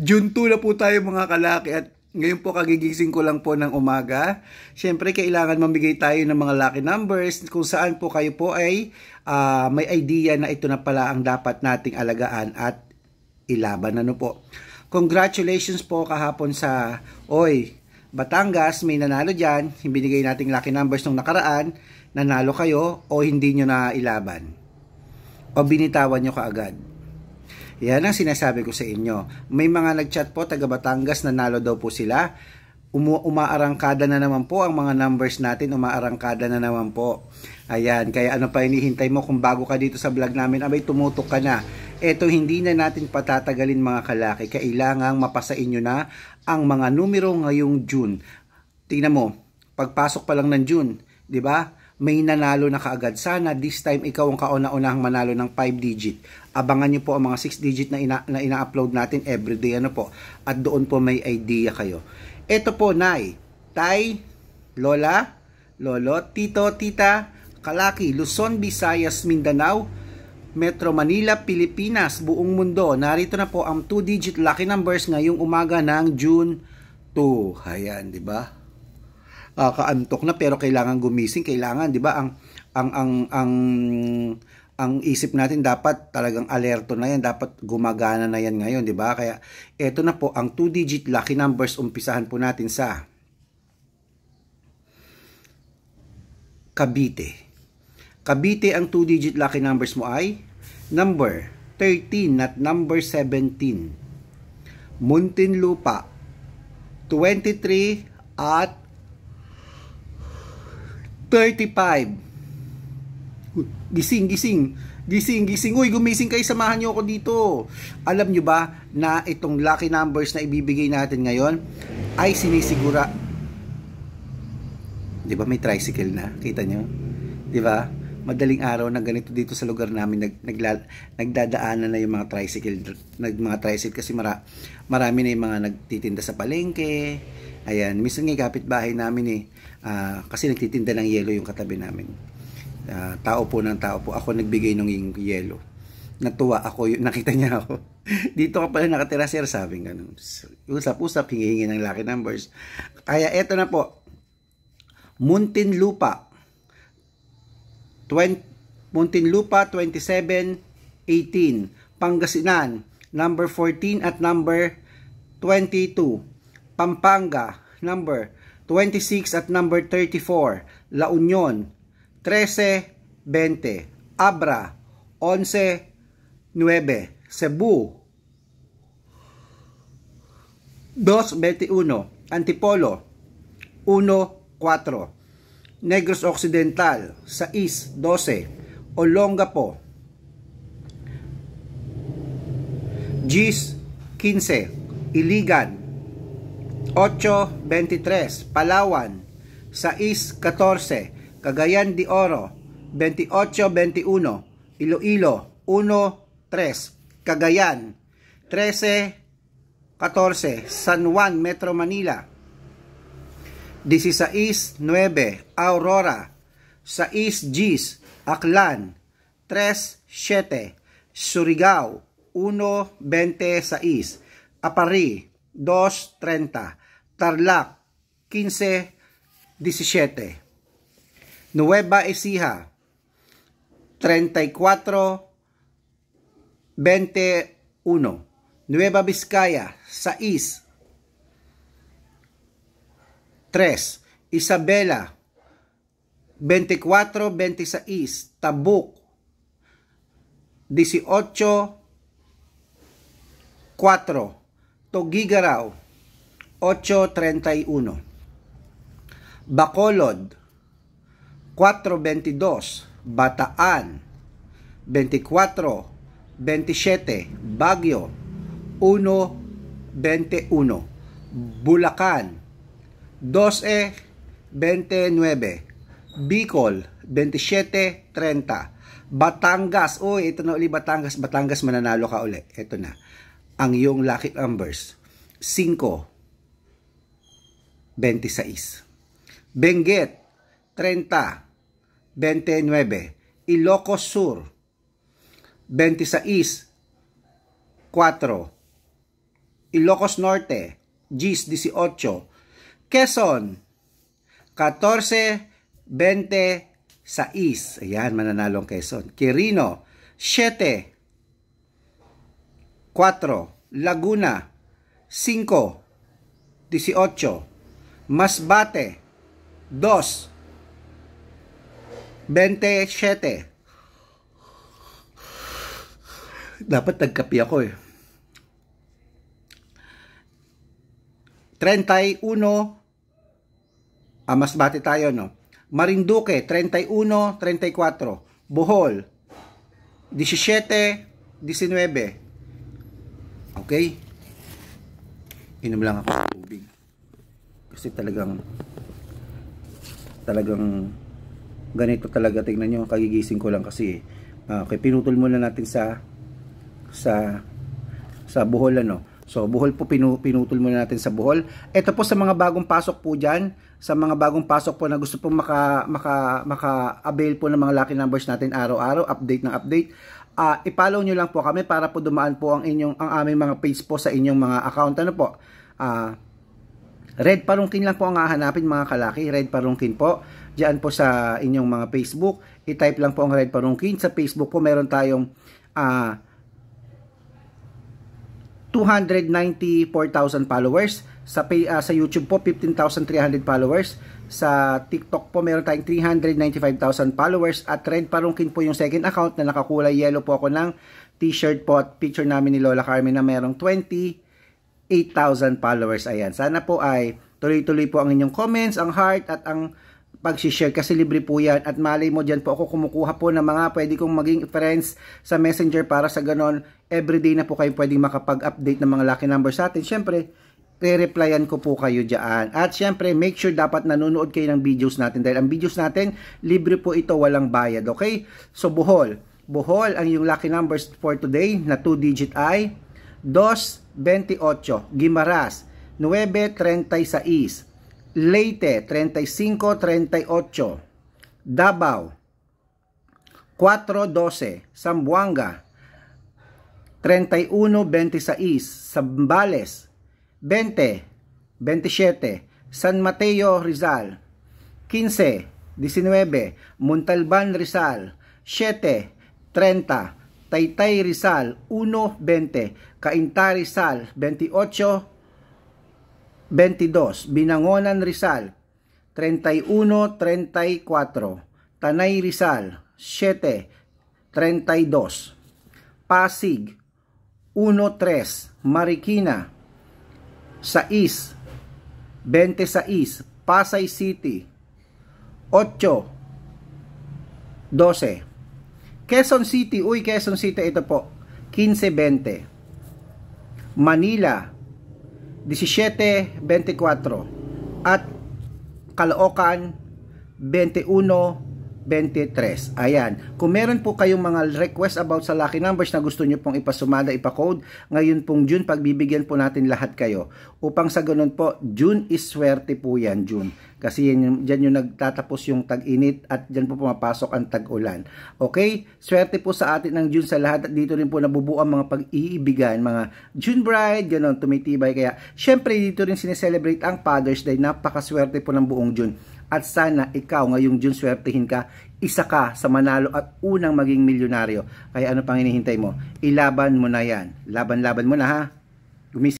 June 2 na po tayo mga kalaki at ngayon po kagigising ko lang po ng umaga. Siyempre kailangan mamigay tayo ng mga lucky numbers kung saan po kayo po ay uh, may idea na ito na pala ang dapat nating alagaan at ilaban. Ano po? Congratulations po kahapon sa Oy, Batangas, may nanalo dyan. Binigay nating lucky numbers nung nakaraan. Nanalo kayo o hindi nyo na ilaban. O binitawan nyo kaagad. Yan ang sinasabi ko sa inyo. May mga nagchat po taga Batangas nanalo daw po sila. Umu umaarangkada na naman po ang mga numbers natin, umaarangkada na naman po. Ayan, kaya ano pa hinihintay mo kung bago ka dito sa vlog namin, abay tumutok ka na. Eto, hindi na natin patatagalin mga kalaki, kailangang mapasa inyo na ang mga numero ngayong June. Tingnan mo, pagpasok pa lang ng June, 'di ba? may nanalo na kaagad. Sana this time ikaw ang kauna-unahang manalo ng 5 digit. Abangan niyo po ang mga 6 digit na, ina- na ina-upload natin everyday ano po. At doon po may idea kayo. Ito po, Nay, Tay, Lola, Lolo, Tito, Tita, Kalaki, Luzon, Visayas, Mindanao, Metro Manila, Pilipinas, buong mundo. Narito na po ang 2-digit lucky numbers ngayong umaga ng June 2. Ayan, di ba? uh, kaantok na pero kailangan gumising, kailangan 'di ba ang ang ang ang ang isip natin dapat talagang alerto na yan, dapat gumagana na yan ngayon, 'di ba? Kaya eto na po ang 2 digit lucky numbers umpisahan po natin sa Cavite. Cavite ang 2 digit lucky numbers mo ay number 13 at number 17. Muntinlupa 23 at 35. Gising, gising. Gising, gising. Uy, gumising kayo, samahan nyo ako dito. Alam nyo ba na itong lucky numbers na ibibigay natin ngayon ay sinisigura. Di ba may tricycle na? Kita nyo? Di ba? madaling araw na ganito dito sa lugar namin nag, nagla, nagdadaanan na yung mga tricycle nag, mga tricycle kasi mara, marami na yung mga nagtitinda sa palengke ayan, minsan nga kapitbahay namin eh uh, kasi nagtitinda ng yelo yung katabi namin uh, tao po ng tao po ako nagbigay ng yelo natuwa ako, nakita niya ako dito ka pala nakatira sir sabi nga usap-usap, hingi-hingi ng lucky numbers kaya eto na po Muntin Lupa 20, Muntinlupa 27, 18. Pangasinan, number 14 at number 22. Pampanga, number 26 at number 34. La Union, 13, 20. Abra, 11, 9. Cebu, 2, 21. Antipolo, 1, 4. Negros Occidental, sa East, 12, Olongapo, Gis, 15, Iligan, 8, 23, Palawan, sa East, 14, Cagayan de Oro, 28, 21, Iloilo, 1, 3, Cagayan, 13, 14, San Juan, Metro Manila, 16, 9, Aurora. 6, Gis, Aklan. 3, 7, Surigao. 1, 26, Apari. 2, 30, Tarlac. 15, 17. Nueva Ecija. 34, 21. Nueva Vizcaya, 6, 3. Isabela 24-26 Tabuk 18-4 Togigaraw 8-31 Bacolod 4-22 Bataan 24-27 Bagyo 1-21 Bulacan 12, 29. Bicol, 27, 30. Batangas, uy, ito na uli Batangas. Batangas, mananalo ka uli. Ito na. Ang iyong lucky numbers. 5, 26. Benguet, 30, 29. Ilocos Sur, 26, 4. Ilocos Norte, GIS 18, Quezon, 14-26. 20 sa Ayan, mananalo ang Quezon. Quirino, 7. 4. Laguna, 5. 18. Masbate, 2. 27. Dapat nagkapi ako eh. 31, ah, mas bati tayo, no? Marinduque, 31, 34. Bohol, 17, 19. Okay? Inom lang ako ng tubig. Kasi talagang talagang ganito talaga tingnan niyo kagigising ko lang kasi ah, okay pinutol muna natin sa sa sa Bohol ano So, buhol po pinu pinutol muna natin sa buhol. Ito po sa mga bagong pasok po dyan, sa mga bagong pasok po na gusto po maka, maka, maka-avail po ng mga lucky numbers natin araw-araw, update ng update. Uh, i-follow niyo lang po kami para po dumaan po ang, inyong, ang aming mga page po sa inyong mga account. Ano po? Uh, Red Parungkin lang po ang hahanapin mga kalaki. Red Parungkin po. Diyan po sa inyong mga Facebook. I-type lang po ang Red Parungkin. Sa Facebook po meron tayong... Uh, 294,000 followers. Sa, pay, uh, sa YouTube po, 15,300 followers. Sa TikTok po, meron tayong 395,000 followers. At Red Parungkin po yung second account na nakakulay yellow po ako ng t-shirt po at picture namin ni Lola Carmen na merong 28,000 followers. Ayan, sana po ay tuloy-tuloy po ang inyong comments, ang heart at ang pag-share kasi libre po yan at malay mo dyan po ako kumukuha po ng mga pwede kong maging friends sa messenger para sa ganon everyday na po kayo pwedeng makapag-update ng mga lucky numbers sa atin syempre re-replyan ko po kayo dyan. At syempre, make sure dapat nanonood kayo ng videos natin dahil ang videos natin, libre po ito, walang bayad, okay? So, Bohol. Bohol, ang yung lucky numbers for today na 2-digit ay 228, Gimaras, 936, Leyte 35-38, Davao 4-12, Sambuanga 31-26, Sambales 20-27, San Mateo Rizal 15-19, Muntalban Rizal 7-30, Taytay Rizal 1-20, Cainta Rizal 28 22, Binangonan Rizal, 31-34, Tanay Rizal, 7, 32, Pasig, 1-3, Marikina, 6, 26, Pasay City, 8, 12, Quezon City, uy Quezon City, ito po, 15-20, Manila, 17-24 at Caloocan 21-23. Ayan. Kung meron po kayong mga request about sa lucky numbers na gusto nyo pong ipasumada, ipacode, ngayon pong June, pagbibigyan po natin lahat kayo. Upang sa ganun po, June is swerte po yan, June. Kasi yan yung, dyan yung nagtatapos yung tag-init at dyan po pumapasok ang tag-ulan. Okay? Swerte po sa atin ng June sa lahat at dito rin po nabubuo ang mga pag-iibigan, mga June bride, ganun, tumitibay. Kaya syempre dito rin sineselebrate ang Father's Day. Napakaswerte po ng buong June. At sana ikaw ngayong June swertehin ka, isa ka sa manalo at unang maging milyonaryo. Kaya ano pang hinihintay mo? Ilaban mo na yan. Laban-laban mo na ha. Gumis